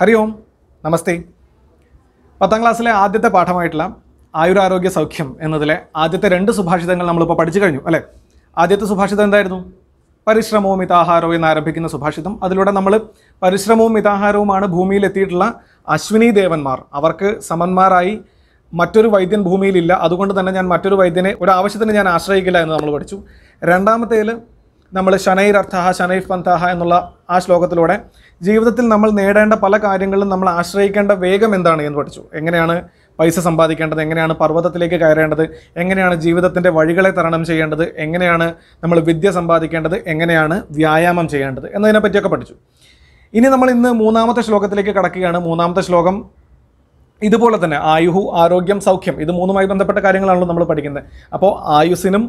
ഹരി ഓം നമസ്തേ പത്താം ക്ലാസ്സിലെ ആദ്യത്തെ പാഠമായിട്ടുള്ള ആയുരാരോഗ്യ സൗഖ്യം എന്നതിലെ ആദ്യത്തെ രണ്ട് സുഭാഷിതങ്ങൾ നമ്മളിപ്പോൾ പഠിച്ചു കഴിഞ്ഞു അല്ലേ ആദ്യത്തെ സുഭാഷിതം എന്തായിരുന്നു പരിശ്രമവും മിതാഹാരവും എന്നാരംഭിക്കുന്ന സുഭാഷിതം അതിലൂടെ നമ്മൾ പരിശ്രമവും മിതാഹാരവുമാണ് ഭൂമിയിലെത്തിയിട്ടുള്ള അശ്വിനി ദേവന്മാർ അവർക്ക് സമന്മാരായി മറ്റൊരു വൈദ്യൻ ഭൂമിയിലില്ല അതുകൊണ്ട് തന്നെ ഞാൻ മറ്റൊരു വൈദ്യനെ ഒരു ആവശ്യത്തിന് ഞാൻ ആശ്രയിക്കില്ല എന്ന് നമ്മൾ പഠിച്ചു രണ്ടാമത്തേൽ നമ്മൾ ശനൈരർത്ഥ ഷനൈഫ് പന്ഥ എന്നുള്ള ആ ശ്ലോകത്തിലൂടെ ജീവിതത്തിൽ നമ്മൾ നേടേണ്ട പല കാര്യങ്ങളിലും നമ്മൾ ആശ്രയിക്കേണ്ട വേഗം എന്താണ് എന്ന് പഠിച്ചു എങ്ങനെയാണ് പൈസ സമ്പാദിക്കേണ്ടത് എങ്ങനെയാണ് പർവ്വതത്തിലേക്ക് കയറേണ്ടത് എങ്ങനെയാണ് ജീവിതത്തിൻ്റെ വഴികളെ തരണം ചെയ്യേണ്ടത് എങ്ങനെയാണ് നമ്മൾ വിദ്യ സമ്പാദിക്കേണ്ടത് എങ്ങനെയാണ് വ്യായാമം ചെയ്യേണ്ടത് എന്നതിനെ പറ്റിയൊക്കെ പഠിച്ചു ഇനി നമ്മൾ ഇന്ന് മൂന്നാമത്തെ ശ്ലോകത്തിലേക്ക് കടക്കുകയാണ് മൂന്നാമത്തെ ശ്ലോകം ഇതുപോലെ തന്നെ ആയുഹു ആരോഗ്യം സൗഖ്യം ഇത് മൂന്നുമായി ബന്ധപ്പെട്ട കാര്യങ്ങളാണല്ലോ നമ്മൾ പഠിക്കുന്നത് അപ്പോൾ ആയുസിനും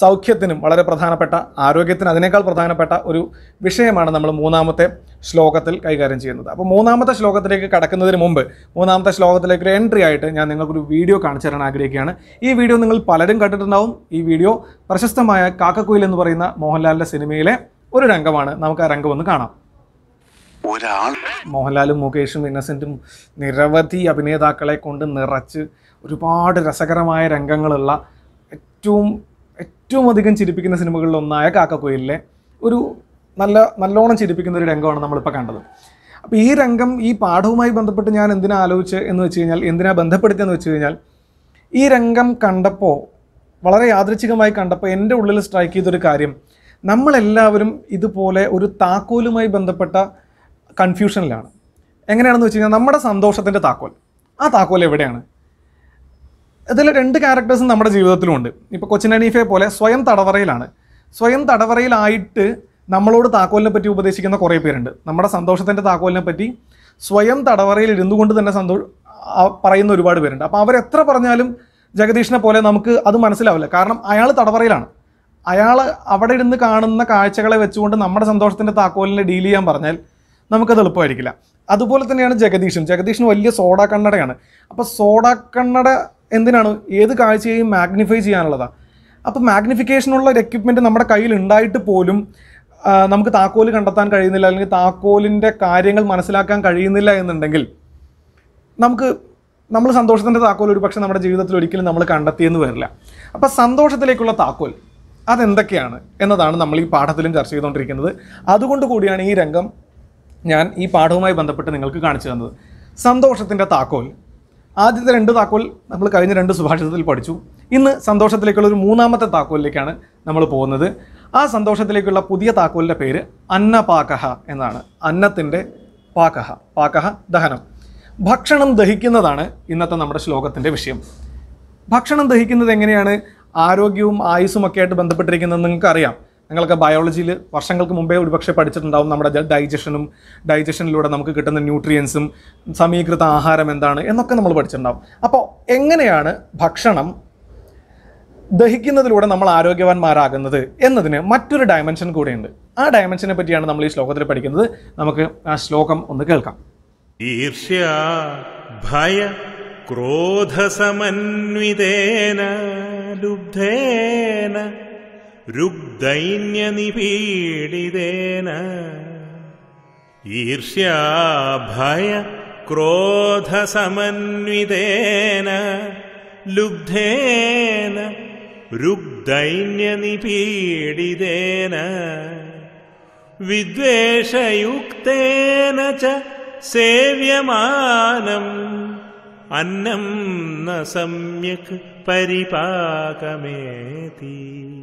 സൗഖ്യത്തിനും വളരെ പ്രധാനപ്പെട്ട ആരോഗ്യത്തിന് അതിനേക്കാൾ പ്രധാനപ്പെട്ട ഒരു വിഷയമാണ് നമ്മൾ മൂന്നാമത്തെ ശ്ലോകത്തിൽ കൈകാര്യം ചെയ്യുന്നത് അപ്പോൾ മൂന്നാമത്തെ ശ്ലോകത്തിലേക്ക് കടക്കുന്നതിന് മുമ്പ് മൂന്നാമത്തെ ശ്ലോകത്തിലേക്ക് ഒരു എൻട്രി ആയിട്ട് ഞാൻ നിങ്ങൾക്കൊരു വീഡിയോ കാണിച്ചു തരാൻ ആഗ്രഹിക്കുകയാണ് ഈ വീഡിയോ നിങ്ങൾ പലരും കണ്ടിട്ടുണ്ടാവും ഈ വീഡിയോ പ്രശസ്തമായ കാക്കക്കുയിൽ എന്ന് പറയുന്ന മോഹൻലാലിൻ്റെ സിനിമയിലെ ഒരു രംഗമാണ് നമുക്ക് ആ രംഗം ഒന്ന് കാണാം ഒരാൾ മോഹൻലാലും മുകേഷും ഇന്നസെൻറ്റും നിരവധി അഭിനേതാക്കളെ കൊണ്ട് നിറച്ച് ഒരുപാട് രസകരമായ രംഗങ്ങളുള്ള ഏറ്റവും ഏറ്റവും അധികം ചിരിപ്പിക്കുന്ന സിനിമകളിൽ ഒന്നായ കാക്കക്കൊയിലിലെ ഒരു നല്ല നല്ലോണം ചിരിപ്പിക്കുന്ന ഒരു രംഗമാണ് നമ്മളിപ്പോൾ കണ്ടത് അപ്പോൾ ഈ രംഗം ഈ പാഠവുമായി ബന്ധപ്പെട്ട് ഞാൻ എന്തിനാ ആലോചിച്ച് എന്ന് വെച്ച് കഴിഞ്ഞാൽ എന്തിനാ ബന്ധപ്പെടുത്തിയെന്ന് വെച്ച് കഴിഞ്ഞാൽ ഈ രംഗം കണ്ടപ്പോൾ വളരെ യാദൃച്ഛികമായി കണ്ടപ്പോൾ എൻ്റെ ഉള്ളിൽ സ്ട്രൈക്ക് ചെയ്തൊരു കാര്യം നമ്മളെല്ലാവരും ഇതുപോലെ ഒരു താക്കോലുമായി ബന്ധപ്പെട്ട കൺഫ്യൂഷനിലാണ് എങ്ങനെയാണെന്ന് വെച്ച് കഴിഞ്ഞാൽ നമ്മുടെ സന്തോഷത്തിൻ്റെ താക്കോൽ ആ താക്കോൽ എവിടെയാണ് ഇതിൽ രണ്ട് ക്യാരക്ടേഴ്സും നമ്മുടെ ജീവിതത്തിലുണ്ട് ഇപ്പോൾ കൊച്ചിൻ അനീഫയെ പോലെ സ്വയം തടവറയിലാണ് സ്വയം തടവറയിലായിട്ട് നമ്മളോട് താക്കോലിനെ പറ്റി ഉപദേശിക്കുന്ന കുറേ പേരുണ്ട് നമ്മുടെ സന്തോഷത്തിൻ്റെ താക്കോലിനെ പറ്റി സ്വയം തടവറയിൽ ഇരുന്നു കൊണ്ട് തന്നെ സന്തോ പറയുന്ന ഒരുപാട് പേരുണ്ട് അപ്പോൾ അവരെത്ര പറഞ്ഞാലും ജഗദീഷിനെ പോലെ നമുക്ക് അത് മനസ്സിലാവില്ല കാരണം അയാൾ തടവറയിലാണ് അയാൾ അവിടെ ഇരുന്ന് കാണുന്ന കാഴ്ചകളെ വെച്ചുകൊണ്ട് നമ്മുടെ സന്തോഷത്തിൻ്റെ താക്കോലിനെ ഡീൽ ചെയ്യാൻ പറഞ്ഞാൽ നമുക്കത് എളുപ്പമായിരിക്കില്ല അതുപോലെ തന്നെയാണ് ജഗദീഷും ജഗദീഷിന് വലിയ സോഡ കണ്ണടയാണ് അപ്പോൾ സോഡ കണ്ണട എന്തിനാണ് ഏത് കാഴ്ചയെയും മാഗ്നിഫൈ ചെയ്യാനുള്ളതാണ് അപ്പോൾ മാഗ്നിഫിക്കേഷനുള്ള ഒരു എക്യുപ്മെൻറ്റ് നമ്മുടെ കയ്യിൽ ഉണ്ടായിട്ട് പോലും നമുക്ക് താക്കോൽ കണ്ടെത്താൻ കഴിയുന്നില്ല അല്ലെങ്കിൽ താക്കോലിൻ്റെ കാര്യങ്ങൾ മനസ്സിലാക്കാൻ കഴിയുന്നില്ല എന്നുണ്ടെങ്കിൽ നമുക്ക് നമ്മൾ സന്തോഷത്തിൻ്റെ താക്കോൽ ഒരു പക്ഷേ നമ്മുടെ ജീവിതത്തിൽ ഒരിക്കലും നമ്മൾ കണ്ടെത്തിയെന്ന് വരില്ല അപ്പോൾ സന്തോഷത്തിലേക്കുള്ള താക്കോൽ അതെന്തൊക്കെയാണ് എന്നതാണ് നമ്മൾ ഈ പാഠത്തിലും ചർച്ച ചെയ്തുകൊണ്ടിരിക്കുന്നത് അതുകൊണ്ട് കൂടിയാണ് ഈ രംഗം ഞാൻ ഈ പാഠവുമായി ബന്ധപ്പെട്ട് നിങ്ങൾക്ക് കാണിച്ചു തന്നത് സന്തോഷത്തിൻ്റെ താക്കോൽ ആദ്യത്തെ രണ്ട് താക്കോൽ നമ്മൾ കഴിഞ്ഞ രണ്ട് സുഭാഷിതത്തിൽ പഠിച്ചു ഇന്ന് സന്തോഷത്തിലേക്കുള്ള ഒരു മൂന്നാമത്തെ താക്കോലിലേക്കാണ് നമ്മൾ പോകുന്നത് ആ സന്തോഷത്തിലേക്കുള്ള പുതിയ താക്കോലിൻ്റെ പേര് അന്നപാകഹ എന്നാണ് അന്നത്തിൻ്റെ പാകഹ പാകഹ ദഹനം ഭക്ഷണം ദഹിക്കുന്നതാണ് ഇന്നത്തെ നമ്മുടെ ശ്ലോകത്തിൻ്റെ വിഷയം ഭക്ഷണം ദഹിക്കുന്നത് എങ്ങനെയാണ് ആരോഗ്യവും ആയുസ്സും ഒക്കെ ആയിട്ട് ബന്ധപ്പെട്ടിരിക്കുന്നത് നിങ്ങൾക്കറിയാം നിങ്ങൾക്ക് ബയോളജിയിൽ വർഷങ്ങൾക്ക് മുമ്പേ ഒരുപക്ഷെ പഠിച്ചിട്ടുണ്ടാവും നമ്മുടെ ഡൈജഷനും ഡൈജഷനിലൂടെ നമുക്ക് കിട്ടുന്ന ന്യൂട്രിയൻസും സമീകൃത ആഹാരം എന്താണ് എന്നൊക്കെ നമ്മൾ പഠിച്ചിട്ടുണ്ടാവും അപ്പോൾ എങ്ങനെയാണ് ഭക്ഷണം ദഹിക്കുന്നതിലൂടെ നമ്മൾ ആരോഗ്യവാന്മാരാകുന്നത് എന്നതിന് മറ്റൊരു ഡയമെൻഷൻ കൂടെയുണ്ട് ആ ഡയമെൻഷനെ പറ്റിയാണ് നമ്മൾ ഈ ശ്ലോകത്തിൽ പഠിക്കുന്നത് നമുക്ക് ആ ശ്ലോകം ഒന്ന് കേൾക്കാം ഈർഷ്യ ഭയ ക്രോധസമന്വിതേന ലുബ്ധേന रुग्दैन्यनिपीडितेन ईर्ष्याभय क्रोधसमन्वितेन लुब्धेन रुग्दैन्यनिपीडितेन विद्वेषयुक्तेन च सेव्यमानम् अन्नम् न सम्यक् परिपाकमेति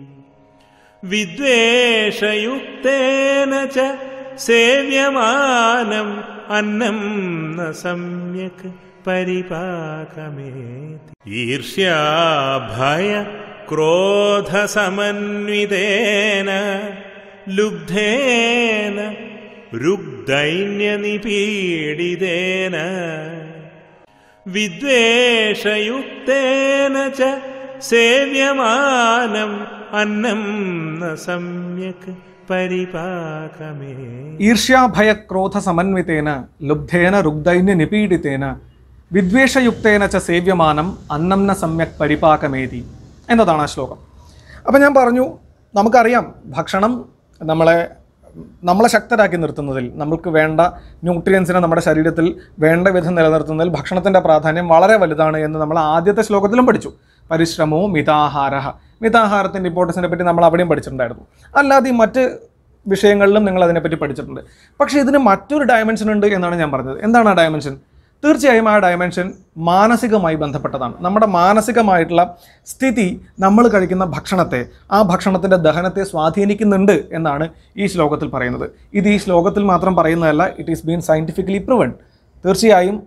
विद्वेषयुक्तेन च सेव्यमानम् अन्नम् न सम्यक् ईर्ष्या भय क्रोधसमन्वितेन लुब्धेन रुग्दैन्यनिपीडितेन विद्वेषयुक्तेन च सेव्यमानम् അന്നം സമ്യക് പരിപാകമേ ഈർഷ്യാഭയക്രോധ സമന്വിതേന ലുബ്ധേന രുഗ്ധൈന്യ നിപീഡിതേന വിദ്വേഷയുക്തേന ച സേവ്യമാനം അന്നം ന സമ്യക് പരിപാകമേതി എന്നതാണ് ആ ശ്ലോകം അപ്പം ഞാൻ പറഞ്ഞു നമുക്കറിയാം ഭക്ഷണം നമ്മളെ നമ്മളെ ശക്തരാക്കി നിർത്തുന്നതിൽ നമ്മൾക്ക് വേണ്ട ന്യൂട്രിയൻസിനെ നമ്മുടെ ശരീരത്തിൽ വേണ്ട വിധം നിലനിർത്തുന്നതിൽ ഭക്ഷണത്തിൻ്റെ പ്രാധാന്യം വളരെ വലുതാണ് എന്ന് നമ്മൾ ആദ്യത്തെ ശ്ലോകത്തിലും പഠിച്ചു പരിശ്രമവും മിതാഹാരഹ മിതാഹാരത്തിൻ്റെ ഇമ്പോർട്ടൻസിനെ പറ്റി നമ്മൾ അവിടെയും പഠിച്ചിട്ടുണ്ടായിരുന്നു അല്ലാതെ ഈ മറ്റ് വിഷയങ്ങളിലും നിങ്ങൾ അതിനെപ്പറ്റി പഠിച്ചിട്ടുണ്ട് പക്ഷേ ഇതിന് മറ്റൊരു ഡയമെൻഷൻ ഉണ്ട് എന്നാണ് ഞാൻ പറഞ്ഞത് എന്താണ് ആ ഡയമെൻഷൻ തീർച്ചയായും ആ ഡയമെൻഷൻ മാനസികമായി ബന്ധപ്പെട്ടതാണ് നമ്മുടെ മാനസികമായിട്ടുള്ള സ്ഥിതി നമ്മൾ കഴിക്കുന്ന ഭക്ഷണത്തെ ആ ഭക്ഷണത്തിൻ്റെ ദഹനത്തെ സ്വാധീനിക്കുന്നുണ്ട് എന്നാണ് ഈ ശ്ലോകത്തിൽ പറയുന്നത് ഇത് ഈ ശ്ലോകത്തിൽ മാത്രം പറയുന്നതല്ല it is been scientifically proven തീർച്ചയായും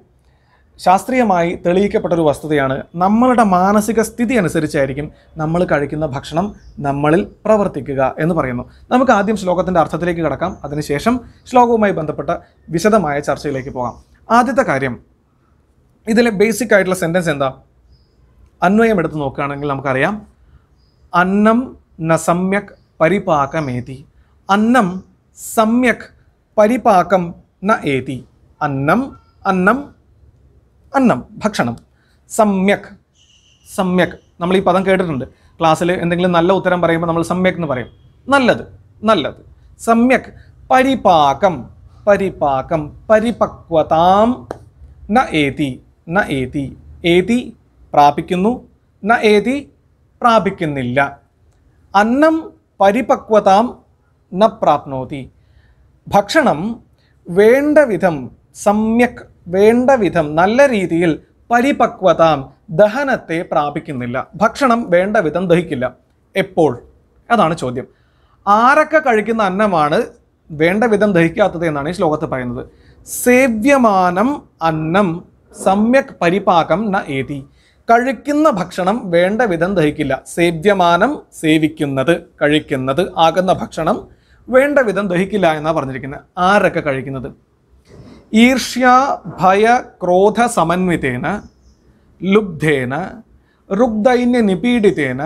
ശാസ്ത്രീയമായി തെളിയിക്കപ്പെട്ട ഒരു വസ്തുതയാണ് നമ്മളുടെ മാനസിക സ്ഥിതി അനുസരിച്ചായിരിക്കും നമ്മൾ കഴിക്കുന്ന ഭക്ഷണം നമ്മളിൽ പ്രവർത്തിക്കുക എന്ന് പറയുന്നു നമുക്ക് ആദ്യം ശ്ലോകത്തിൻ്റെ അർത്ഥത്തിലേക്ക് കടക്കാം അതിനുശേഷം ശ്ലോകവുമായി ബന്ധപ്പെട്ട വിശദമായ ചർച്ചയിലേക്ക് പോകാം ആദ്യത്തെ കാര്യം ഇതിലെ ബേസിക് ആയിട്ടുള്ള സെൻറ്റൻസ് എന്താ അന്വയം എടുത്ത് നോക്കുകയാണെങ്കിൽ നമുക്കറിയാം അന്നം ന സമ്യക് പരിപാകമേതി അന്നം സമ്യക് പരിപാകം ന ഏതി അന്നം അന്നം അന്നം ഭക്ഷണം സമ്യക് സമ്യക് നമ്മൾ ഈ പദം കേട്ടിട്ടുണ്ട് ക്ലാസ്സിൽ എന്തെങ്കിലും നല്ല ഉത്തരം പറയുമ്പോൾ നമ്മൾ സമ്യക് എന്ന് പറയും നല്ലത് നല്ലത് സമ്യക് പരിപാകം പരിപാകം പരിപക്വതാം ന ഏതി ന ഏതി ഏതി പ്രാപിക്കുന്നു ന ഏതി പ്രാപിക്കുന്നില്ല അന്നം പരിപക്വതാം ന പ്രാപ്നോതി ഭക്ഷണം വേണ്ട വിധം സമ്യക് വേണ്ട വിധം നല്ല രീതിയിൽ പരിപക്വത ദഹനത്തെ പ്രാപിക്കുന്നില്ല ഭക്ഷണം വേണ്ട വിധം ദഹിക്കില്ല എപ്പോൾ അതാണ് ചോദ്യം ആരൊക്കെ കഴിക്കുന്ന അന്നമാണ് വേണ്ട വിധം ദഹിക്കാത്തത് എന്നാണ് ഈ ശ്ലോകത്ത് പറയുന്നത് സേവ്യമാനം അന്നം സമ്യക് പരിപാകം ന ഏതി കഴിക്കുന്ന ഭക്ഷണം വേണ്ട വിധം ദഹിക്കില്ല സേവ്യമാനം സേവിക്കുന്നത് കഴിക്കുന്നത് ആകുന്ന ഭക്ഷണം വേണ്ട വിധം ദഹിക്കില്ല എന്നാണ് പറഞ്ഞിരിക്കുന്നത് ആരൊക്കെ കഴിക്കുന്നത് ईर्ष्या भयक्रोधसमन्वितेन लुब्धेन ऋग्दैन्यनिपीडितेन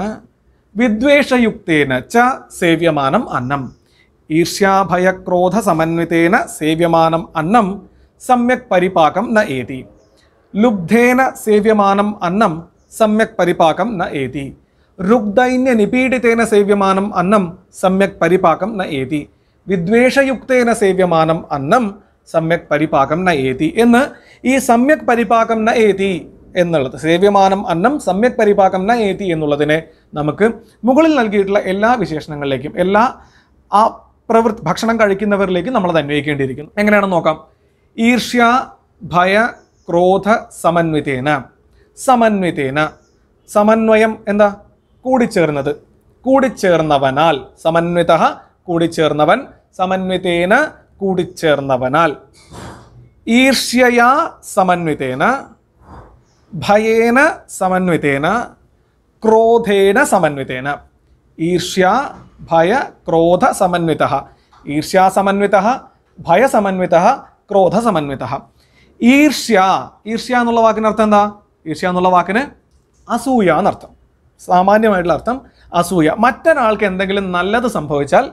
विद्वेषयुक्तेन च सेव्यमानम् अन्नम् ईर्ष्याभयक्रोधसमन्वितेन सेव्यमानम् अन्नं सम्यक् परिपाकं न एति लुब्धेन सेव्यमानम् अन्नं सम्यक् परिपाकं न एति ऋग्दैन्यनिपीडितेन सेव्यमानम् अन्नं सम्यक् परिपाकं न एति विद्वेषयुक्तेन सेव्यमानम् अन्नं സമ്യക് പരിപാകം നയേതി എന്ന് ഈ സമ്യക് പരിപാകം നയേതി എന്നുള്ളത് സേവ്യമാനം അന്നം സമ്യക് പരിപാകം നയേതി എന്നുള്ളതിനെ നമുക്ക് മുകളിൽ നൽകിയിട്ടുള്ള എല്ലാ വിശേഷണങ്ങളിലേക്കും എല്ലാ ആ പ്രവൃത്തി ഭക്ഷണം കഴിക്കുന്നവരിലേക്കും നമ്മളത് അന്വയിക്കേണ്ടിയിരിക്കുന്നു എങ്ങനെയാണെന്ന് നോക്കാം ഈർഷ്യ ഭയ ക്രോധ സമന്വിതേന സമന്വിതേന സമന്വയം എന്താ കൂടിച്ചേർന്നത് കൂടിച്ചേർന്നവനാൽ സമന്വിത കൂടിച്ചേർന്നവൻ സമന്വിതേന കൂടിച്ചേർന്നവനാൽ ഈർഷ്യയാ സമന്വിതേന ഭയേന സമന്വിതേന ക്രോധേന സമന്വിതേന ഈർഷ്യ ഭയ ക്രോധ സമന്വിത ഈർഷ്യാസമന്വിത ഭയസമന്വിത സമന്വിത ഈർഷ്യ ഈർഷ്യ എന്നുള്ള വാക്കിൻ്റെ അർത്ഥം എന്താ ഈർഷ്യ എന്നുള്ള വാക്കിന് അസൂയ എന്നർത്ഥം സാമാന്യമായിട്ടുള്ള അർത്ഥം അസൂയ മറ്റൊരാൾക്ക് എന്തെങ്കിലും നല്ലത് സംഭവിച്ചാൽ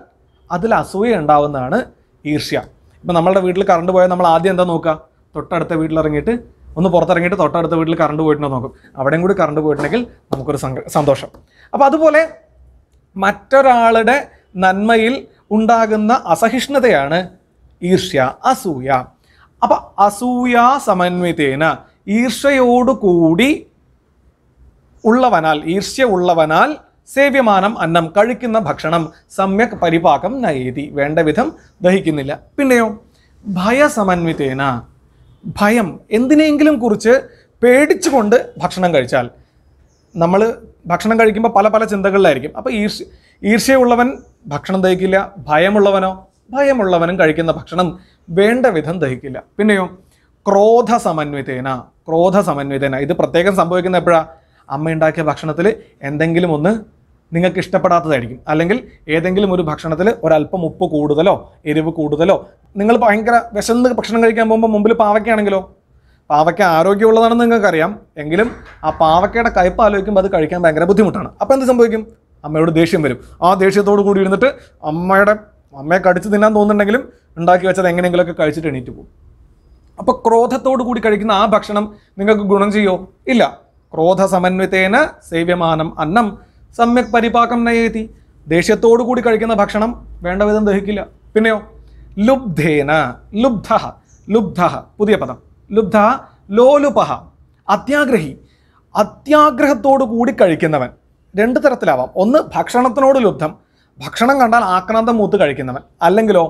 അതിൽ അസൂയ ഉണ്ടാവുന്നതാണ് ഈർഷ്യ ഇപ്പം നമ്മളുടെ വീട്ടിൽ കറണ്ട് പോയാൽ നമ്മൾ ആദ്യം എന്താ നോക്കുക തൊട്ടടുത്ത വീട്ടിലിറങ്ങിയിട്ട് ഒന്ന് പുറത്തിറങ്ങിയിട്ട് തൊട്ടടുത്ത വീട്ടിൽ കറണ്ട് പോയിട്ടുണ്ടോ നോക്കും അവിടെയും കൂടി കറണ്ട് പോയിട്ടുണ്ടെങ്കിൽ നമുക്കൊരു സന്തോഷം അപ്പോൾ അതുപോലെ മറ്റൊരാളുടെ നന്മയിൽ ഉണ്ടാകുന്ന അസഹിഷ്ണുതയാണ് ഈർഷ്യ അസൂയ അപ്പം അസൂയ സമന്വിതേന ഈർഷ്യയോടുകൂടി ഉള്ളവനാൽ ഈർഷ്യ ഉള്ളവനാൽ സേവ്യമാനം അന്നം കഴിക്കുന്ന ഭക്ഷണം സമ്യക് പരിപാകം നയതി വേണ്ട വിധം ദഹിക്കുന്നില്ല പിന്നെയോ ഭയസമന്വിതേന ഭയം എന്തിനെങ്കിലും കുറിച്ച് പേടിച്ചുകൊണ്ട് ഭക്ഷണം കഴിച്ചാൽ നമ്മൾ ഭക്ഷണം കഴിക്കുമ്പോൾ പല പല ചിന്തകളിലായിരിക്കും അപ്പോൾ ഈർഷ ഈർഷ്യമുള്ളവൻ ഭക്ഷണം ദഹിക്കില്ല ഭയമുള്ളവനോ ഭയമുള്ളവനും കഴിക്കുന്ന ഭക്ഷണം വേണ്ട വിധം ദഹിക്കില്ല പിന്നെയോ ക്രോധ സമന്വിതേന ക്രോധ സമന്വിതേന ഇത് പ്രത്യേകം സംഭവിക്കുന്ന എപ്പോഴാണ് അമ്മ ഉണ്ടാക്കിയ ഭക്ഷണത്തിൽ എന്തെങ്കിലും ഒന്ന് നിങ്ങൾക്ക് ഇഷ്ടപ്പെടാത്തതായിരിക്കും അല്ലെങ്കിൽ ഏതെങ്കിലും ഒരു ഭക്ഷണത്തിൽ ഒരല്പം ഉപ്പ് കൂടുതലോ എരിവ് കൂടുതലോ നിങ്ങൾ ഭയങ്കര വിശന്ന് ഭക്ഷണം കഴിക്കാൻ പോകുമ്പോൾ മുമ്പിൽ പാവയ്ക്കാണെങ്കിലോ പാവയ്ക്ക ആരോഗ്യമുള്ളതാണെന്ന് നിങ്ങൾക്കറിയാം എങ്കിലും ആ പാവയ്ക്കയുടെ കയ്പ് ആലോചിക്കുമ്പോൾ അത് കഴിക്കാൻ ഭയങ്കര ബുദ്ധിമുട്ടാണ് അപ്പോൾ എന്ത് സംഭവിക്കും അമ്മയോട് ദേഷ്യം വരും ആ ദേഷ്യത്തോട് കൂടി ഇരുന്നിട്ട് അമ്മയുടെ അമ്മയെ കടിച്ച് തിന്നാൻ തോന്നുന്നുണ്ടെങ്കിലും ഉണ്ടാക്കി വെച്ചത് എങ്ങനെയെങ്കിലുമൊക്കെ കഴിച്ചിട്ട് എണീറ്റ് പോകും അപ്പോൾ ക്രോധത്തോടു കൂടി കഴിക്കുന്ന ആ ഭക്ഷണം നിങ്ങൾക്ക് ഗുണം ചെയ്യോ ഇല്ല ക്രോധസമന്വിതേന സേവ്യമാനം അന്നം സമ്യക് പരിപാകം നയേതി ദേഷ്യത്തോടു കൂടി കഴിക്കുന്ന ഭക്ഷണം വിധം ദഹിക്കില്ല പിന്നെയോ ലുബ്ധേന ലുബ്ധ ലുബ്ധ പുതിയ പദം ലുബ്ധ ലോലുപ അത്യാഗ്രഹി അത്യാഗ്രഹത്തോടു കൂടി കഴിക്കുന്നവൻ രണ്ട് തരത്തിലാവാം ഒന്ന് ഭക്ഷണത്തിനോട് ലുബ്ധം ഭക്ഷണം കണ്ടാൽ ആക്രാന്തം മൂത്ത് കഴിക്കുന്നവൻ അല്ലെങ്കിലോ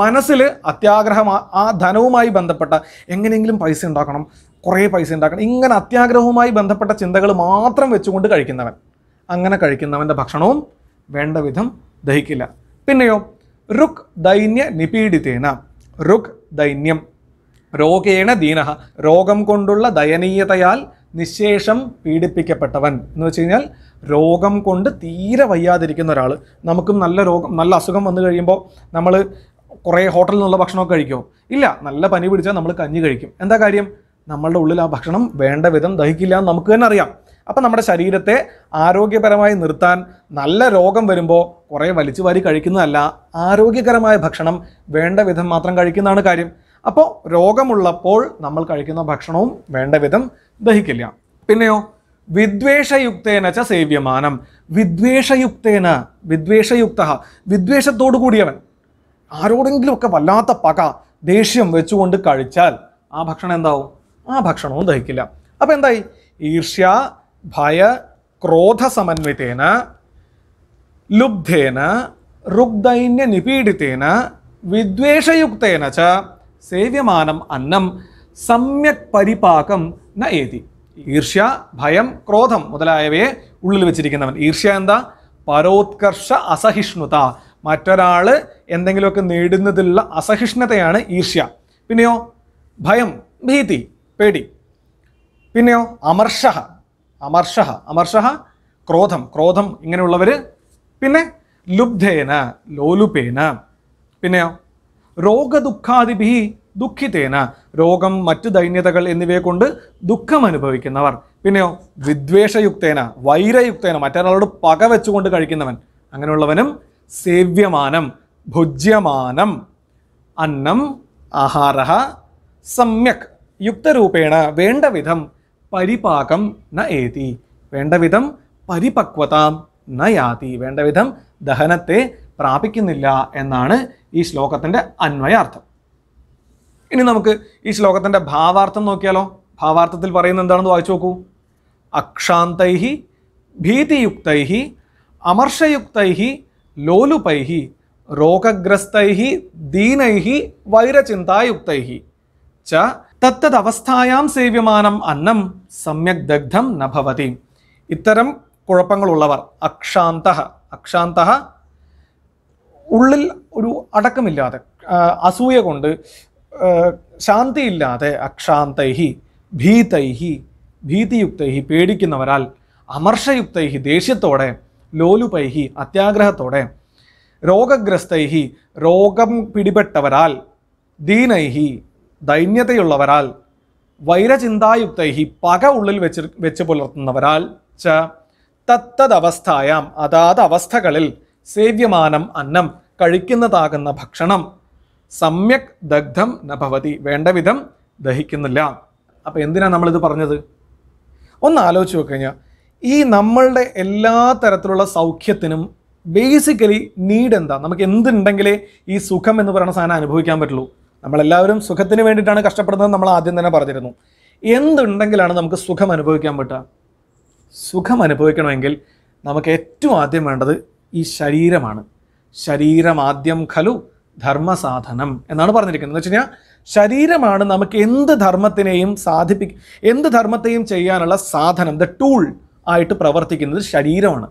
മനസ്സിൽ അത്യാഗ്രഹം ആ ധനവുമായി ബന്ധപ്പെട്ട എങ്ങനെയെങ്കിലും പൈസ ഉണ്ടാക്കണം കുറേ പൈസ ഉണ്ടാക്കണം ഇങ്ങനെ അത്യാഗ്രഹവുമായി ബന്ധപ്പെട്ട ചിന്തകൾ മാത്രം വെച്ചുകൊണ്ട് കഴിക്കുന്നവൻ അങ്ങനെ കഴിക്കുന്നവൻ്റെ ഭക്ഷണവും വേണ്ട വിധം ദഹിക്കില്ല പിന്നെയോ രുക് ദൈന്യ നിപീഡിതേന രുക് ദൈന്യം രോഗേണ ദീനഹ രോഗം കൊണ്ടുള്ള ദയനീയതയാൽ നിശേഷം പീഡിപ്പിക്കപ്പെട്ടവൻ എന്ന് വെച്ച് കഴിഞ്ഞാൽ രോഗം കൊണ്ട് തീരെ വയ്യാതിരിക്കുന്ന ഒരാൾ നമുക്കും നല്ല രോഗം നല്ല അസുഖം വന്നു കഴിയുമ്പോൾ നമ്മൾ കുറേ ഹോട്ടലിൽ നിന്നുള്ള ഭക്ഷണമൊക്കെ കഴിക്കുമോ ഇല്ല നല്ല പനി പിടിച്ചാൽ നമ്മൾ കഞ്ഞി കഴിക്കും എന്താ കാര്യം നമ്മളുടെ ഉള്ളിൽ ആ ഭക്ഷണം വേണ്ട വിധം ദഹിക്കില്ല എന്ന് നമുക്ക് തന്നെ അറിയാം അപ്പം നമ്മുടെ ശരീരത്തെ ആരോഗ്യപരമായി നിർത്താൻ നല്ല രോഗം വരുമ്പോൾ കുറേ വലിച്ചു വാരി കഴിക്കുന്നതല്ല ആരോഗ്യകരമായ ഭക്ഷണം വേണ്ട വിധം മാത്രം കഴിക്കുന്നതാണ് കാര്യം അപ്പോൾ രോഗമുള്ളപ്പോൾ നമ്മൾ കഴിക്കുന്ന ഭക്ഷണവും വേണ്ട വിധം ദഹിക്കില്ല പിന്നെയോ വിദ്വേഷയുക്തേന ച സേവ്യമാനം വിദ്വേഷയുക്തേന വിദ്വേഷയുക്ത വിദ്വേഷത്തോടു കൂടിയവൻ ആരോടെങ്കിലുമൊക്കെ വല്ലാത്ത പക ദേഷ്യം വെച്ചുകൊണ്ട് കഴിച്ചാൽ ആ ഭക്ഷണം എന്താവും ആ ഭക്ഷണവും ദഹിക്കില്ല അപ്പോൾ എന്തായി ഈർഷ്യ ഭയ ക്രോധ സമന്വിതേന ലുബ്ധേന ഋഗ്ദൈന്യ നിപീഡിതേന വിദ്വേഷയുക്തേന ച സേവ്യമാനം അന്നം സമ്യക് പരിപാകം ന ഏതി ഈർഷ്യ ഭയം ക്രോധം മുതലായവയെ ഉള്ളിൽ വെച്ചിരിക്കുന്നവൻ ഈർഷ്യ എന്താ പരോത്കർഷ അസഹിഷ്ണുത മറ്റൊരാൾ എന്തെങ്കിലുമൊക്കെ നേടുന്നതിലുള്ള അസഹിഷ്ണുതയാണ് ഈർഷ്യ പിന്നെയോ ഭയം ഭീതി പേടി പിന്നെയോ അമർഷഹ അമർഷഹ അമർഷഹ ക്രോധം ക്രോധം ഇങ്ങനെയുള്ളവർ പിന്നെ ലുബ്ധേന ലോലുപേന പിന്നെയോ രോഗദുഃഖാതിഭി ദുഃഖിതേന രോഗം മറ്റു ദൈന്യതകൾ എന്നിവയെ കൊണ്ട് ദുഃഖം അനുഭവിക്കുന്നവർ പിന്നെയോ വിദ്വേഷയുക്തേന വൈരയുക്തേന മറ്റൊരാളോട് പക വെച്ചുകൊണ്ട് കഴിക്കുന്നവൻ അങ്ങനെയുള്ളവനും സേവ്യമാനം ഭുജ്യമാനം അന്നം ആഹാര സമ്യക് യുക്തരൂപേണ വേണ്ട വിധം പരിപാകം ന ഏതി വേണ്ട വിധം പരിപക്വതാം ന യാതി വേണ്ട വിധം ദഹനത്തെ പ്രാപിക്കുന്നില്ല എന്നാണ് ഈ ശ്ലോകത്തിൻ്റെ അന്വയാർത്ഥം ഇനി നമുക്ക് ഈ ശ്ലോകത്തിൻ്റെ ഭാവാർത്ഥം നോക്കിയാലോ ഭാവാർത്ഥത്തിൽ പറയുന്നത് എന്താണെന്ന് വായിച്ചു നോക്കൂ അക്ഷാന്തൈ ഭീതിയുക്തൈ അമർഷയുക്തൈ ലോലുപൈ രോഗഗ്രസ്തൈ ദീനൈ വൈരചിന്തായുക്തൈ ച തത്തതവസ്ഥായാം സേവ്യമാനം അന്നം സമ്യക് ദഗ്ധം നഭവതി ഇത്തരം കുഴപ്പങ്ങളുള്ളവർ അക്ഷാന്ത അക്ഷാന്ത ഉള്ളിൽ ഒരു അടക്കമില്ലാതെ അസൂയ കൊണ്ട് ശാന്തിയില്ലാതെ അക്ഷാന്തൈഹി ഭീതൈഹി ഭീതിയുക്തൈഹി പേടിക്കുന്നവരാൽ അമർഷയുക്തൈഹി ദേഷ്യത്തോടെ ലോലുപൈഹി അത്യാഗ്രഹത്തോടെ രോഗഗ്രസ്തൈഹി രോഗം പിടിപെട്ടവരാൽ ദീനൈഹി ദൈന്യതയുള്ളവരാൽ വൈരചിന്തായുക്തൈഹി പക ഉള്ളിൽ വെച്ച് വെച്ച് പുലർത്തുന്നവരാൽ ച തത്തതവസ്ഥായാം അതാത് അവസ്ഥകളിൽ സേവ്യമാനം അന്നം കഴിക്കുന്നതാകുന്ന ഭക്ഷണം സമ്യക് ദഗ്ധം നഭവതി വേണ്ട വിധം ദഹിക്കുന്നില്ല അപ്പോൾ എന്തിനാണ് നമ്മളിത് പറഞ്ഞത് ഒന്ന് ആലോചിച്ച് കഴിഞ്ഞാൽ ഈ നമ്മളുടെ എല്ലാ തരത്തിലുള്ള സൗഖ്യത്തിനും ബേസിക്കലി നീഡ് എന്താ നമുക്ക് എന്തുണ്ടെങ്കിലേ ഈ സുഖം എന്ന് പറയുന്ന സാധനം അനുഭവിക്കാൻ പറ്റുള്ളൂ നമ്മളെല്ലാവരും സുഖത്തിന് വേണ്ടിയിട്ടാണ് കഷ്ടപ്പെടുന്നത് നമ്മൾ ആദ്യം തന്നെ പറഞ്ഞിരുന്നു എന്തുണ്ടെങ്കിലാണ് നമുക്ക് സുഖം അനുഭവിക്കാൻ പറ്റുക സുഖം അനുഭവിക്കണമെങ്കിൽ നമുക്ക് ഏറ്റവും ആദ്യം വേണ്ടത് ഈ ശരീരമാണ് ശരീരം ആദ്യം ഖലു ധർമ്മസാധനം എന്നാണ് പറഞ്ഞിരിക്കുന്നത് എന്ന് വെച്ച് കഴിഞ്ഞാൽ ശരീരമാണ് നമുക്ക് എന്ത് ധർമ്മത്തിനെയും സാധിപ്പി എന്ത് ധർമ്മത്തെയും ചെയ്യാനുള്ള സാധനം ദ ടൂൾ ആയിട്ട് പ്രവർത്തിക്കുന്നത് ശരീരമാണ്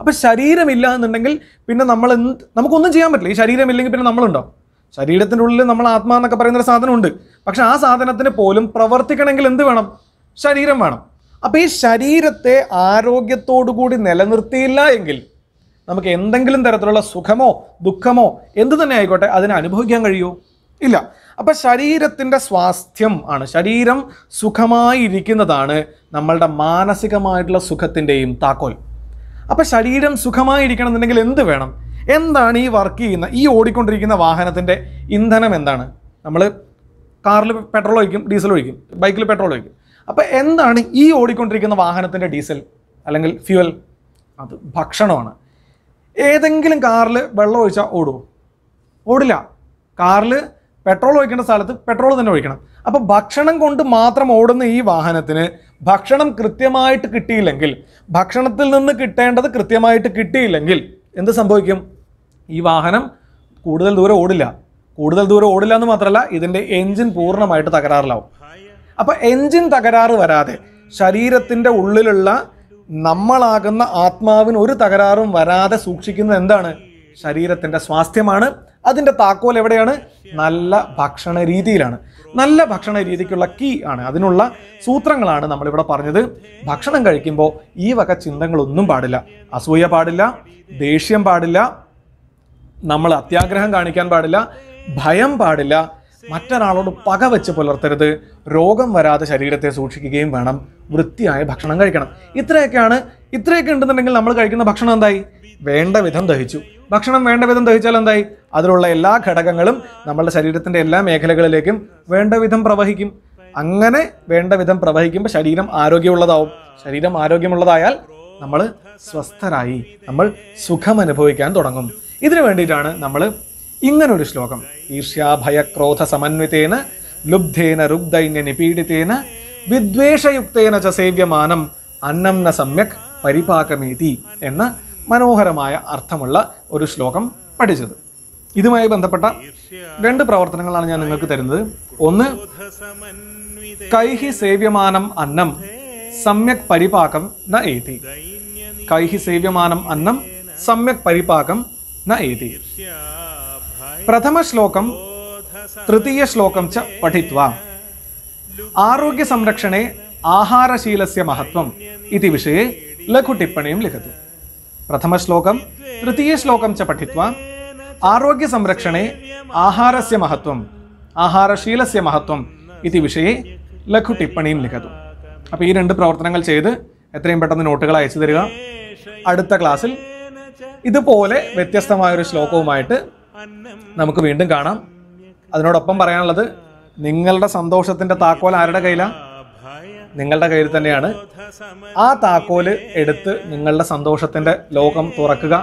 അപ്പം ശരീരമില്ല എന്നുണ്ടെങ്കിൽ പിന്നെ നമ്മൾ എന്ത് നമുക്കൊന്നും ചെയ്യാൻ പറ്റില്ല ഈ ശരീരമില്ലെങ്കിൽ പിന്നെ നമ്മളുണ്ടോ ശരീരത്തിൻ്റെ ഉള്ളിൽ നമ്മൾ ആത്മാ എന്നൊക്കെ പറയുന്ന ഒരു സാധനമുണ്ട് പക്ഷെ ആ സാധനത്തിന് പോലും പ്രവർത്തിക്കണമെങ്കിൽ എന്ത് വേണം ശരീരം വേണം അപ്പോൾ ഈ ശരീരത്തെ കൂടി നിലനിർത്തിയില്ല എങ്കിൽ നമുക്ക് എന്തെങ്കിലും തരത്തിലുള്ള സുഖമോ ദുഃഖമോ എന്ത് തന്നെ ആയിക്കോട്ടെ അതിനെ അനുഭവിക്കാൻ കഴിയുമോ ഇല്ല അപ്പം ശരീരത്തിൻ്റെ സ്വാസ്ഥ്യം ആണ് ശരീരം സുഖമായിരിക്കുന്നതാണ് നമ്മളുടെ മാനസികമായിട്ടുള്ള സുഖത്തിൻ്റെയും താക്കോൽ അപ്പം ശരീരം സുഖമായിരിക്കണം എന്നുണ്ടെങ്കിൽ എന്ത് വേണം എന്താണ് ഈ വർക്ക് ചെയ്യുന്ന ഈ ഓടിക്കൊണ്ടിരിക്കുന്ന വാഹനത്തിൻ്റെ ഇന്ധനം എന്താണ് നമ്മൾ കാറിൽ പെട്രോൾ ഒഴിക്കും ഡീസൽ ഒഴിക്കും ബൈക്കിൽ പെട്രോൾ ഒഴിക്കും അപ്പോൾ എന്താണ് ഈ ഓടിക്കൊണ്ടിരിക്കുന്ന വാഹനത്തിൻ്റെ ഡീസൽ അല്ലെങ്കിൽ ഫ്യൂവൽ അത് ഭക്ഷണമാണ് ഏതെങ്കിലും കാറിൽ വെള്ളം ഒഴിച്ചാൽ ഓടുമോ ഓടില്ല കാറിൽ പെട്രോൾ ഒഴിക്കേണ്ട സ്ഥലത്ത് പെട്രോൾ തന്നെ ഒഴിക്കണം അപ്പോൾ ഭക്ഷണം കൊണ്ട് മാത്രം ഓടുന്ന ഈ വാഹനത്തിന് ഭക്ഷണം കൃത്യമായിട്ട് കിട്ടിയില്ലെങ്കിൽ ഭക്ഷണത്തിൽ നിന്ന് കിട്ടേണ്ടത് കൃത്യമായിട്ട് കിട്ടിയില്ലെങ്കിൽ എന്ത് സംഭവിക്കും ഈ വാഹനം കൂടുതൽ ദൂരം ഓടില്ല കൂടുതൽ ദൂരം ഓടില്ല എന്ന് മാത്രമല്ല ഇതിൻ്റെ എൻജിൻ പൂർണ്ണമായിട്ട് തകരാറിലാവും അപ്പോൾ എൻജിൻ തകരാറ് വരാതെ ശരീരത്തിൻ്റെ ഉള്ളിലുള്ള നമ്മളാകുന്ന ആത്മാവിന് ഒരു തകരാറും വരാതെ സൂക്ഷിക്കുന്നത് എന്താണ് ശരീരത്തിൻ്റെ സ്വാസ്ഥ്യമാണ് അതിൻ്റെ താക്കോൽ എവിടെയാണ് നല്ല ഭക്ഷണ രീതിയിലാണ് നല്ല ഭക്ഷണ രീതിക്കുള്ള കീ ആണ് അതിനുള്ള സൂത്രങ്ങളാണ് നമ്മളിവിടെ പറഞ്ഞത് ഭക്ഷണം കഴിക്കുമ്പോൾ ഈ വക ചിന്തകളൊന്നും പാടില്ല അസൂയ പാടില്ല ദേഷ്യം പാടില്ല നമ്മൾ അത്യാഗ്രഹം കാണിക്കാൻ പാടില്ല ഭയം പാടില്ല മറ്റൊരാളോട് പക വെച്ച് പുലർത്തരുത് രോഗം വരാതെ ശരീരത്തെ സൂക്ഷിക്കുകയും വേണം വൃത്തിയായ ഭക്ഷണം കഴിക്കണം ഇത്രയൊക്കെയാണ് ഇത്രയൊക്കെ ഉണ്ടെന്നുണ്ടെങ്കിൽ നമ്മൾ കഴിക്കുന്ന ഭക്ഷണം എന്തായി വേണ്ട വിധം ദഹിച്ചു ഭക്ഷണം വേണ്ട വിധം ദഹിച്ചാൽ എന്തായി അതിലുള്ള എല്ലാ ഘടകങ്ങളും നമ്മളുടെ ശരീരത്തിൻ്റെ എല്ലാ മേഖലകളിലേക്കും വേണ്ട വിധം പ്രവഹിക്കും അങ്ങനെ വേണ്ട വിധം പ്രവഹിക്കുമ്പോൾ ശരീരം ആരോഗ്യമുള്ളതാവും ശരീരം ആരോഗ്യമുള്ളതായാൽ നമ്മൾ സ്വസ്ഥരായി നമ്മൾ സുഖം അനുഭവിക്കാൻ തുടങ്ങും ഇതിനു വേണ്ടിയിട്ടാണ് നമ്മൾ ഇങ്ങനൊരു ശ്ലോകം ഈർഷ്യാഭയക്രോധ സമന്വിതേന ലുബ്ധേന രുഗ്ധൈന്യ നിപീഡിതേന വിദ്വേഷയുക്തേന ച സേവ്യമാനം അന്നം ന സമ്യക് പരിപാകമേതി എന്ന മനോഹരമായ അർത്ഥമുള്ള ഒരു ശ്ലോകം പഠിച്ചത് ഇതുമായി ബന്ധപ്പെട്ട രണ്ട് പ്രവർത്തനങ്ങളാണ് ഞാൻ നിങ്ങൾക്ക് തരുന്നത് ഒന്ന് കൈഹി സേവ്യമാനം അന്നം സമ്യക് പരിപാകം ന ഏതി കൈഹി സേവ്യമാനം അന്നം സമ്യക് പരിപാകം പ്രഥമ ശ്ലോകം തൃതീയ ശ്ലോകം ച च ആരോഗ്യ സംരക്ഷണേ ആഹാരശീലസ്യ മഹത്വം ഇതി വിഷയെ ലഘു ലഘുടിപ്പണിയും ലിഖതു തൃതീയ ശ്ലോകം ച പഠിത്വ സംരക്ഷണേ ആഹാരസ്യ മഹത്വം ആഹാരശീലസ്യ മഹത്വം ഇതി വിഷയെ ലഘു ടിപ്പണിയും ലിഖതു അപ്പൊ ഈ രണ്ട് പ്രവർത്തനങ്ങൾ ചെയ്ത് എത്രയും പെട്ടെന്ന് നോട്ടുകൾ അയച്ചു തരിക അടുത്ത ക്ലാസ്സിൽ ഇതുപോലെ വ്യത്യസ്തമായ ഒരു ശ്ലോകവുമായിട്ട് നമുക്ക് വീണ്ടും കാണാം അതിനോടൊപ്പം പറയാനുള്ളത് നിങ്ങളുടെ സന്തോഷത്തിന്റെ താക്കോൽ ആരുടെ കയ്യിലാണ് നിങ്ങളുടെ കയ്യിൽ തന്നെയാണ് ആ താക്കോല് എടുത്ത് നിങ്ങളുടെ സന്തോഷത്തിന്റെ ലോകം തുറക്കുക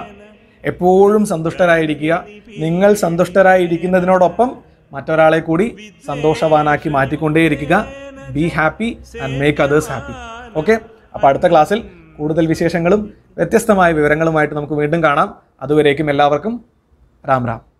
എപ്പോഴും സന്തുഷ്ടരായിരിക്കുക നിങ്ങൾ സന്തുഷ്ടരായിരിക്കുന്നതിനോടൊപ്പം മറ്റൊരാളെ കൂടി സന്തോഷവാനാക്കി മാറ്റിക്കൊണ്ടേയിരിക്കുക be happy and make others happy okay അപ്പോൾ അടുത്ത ക്ലാസ്സിൽ കൂടുതൽ വിശേഷങ്ങളും വ്യത്യസ്തമായ വിവരങ്ങളുമായിട്ട് നമുക്ക് വീണ്ടും കാണാം അതുവരേക്കും എല്ലാവർക്കും രാം രാം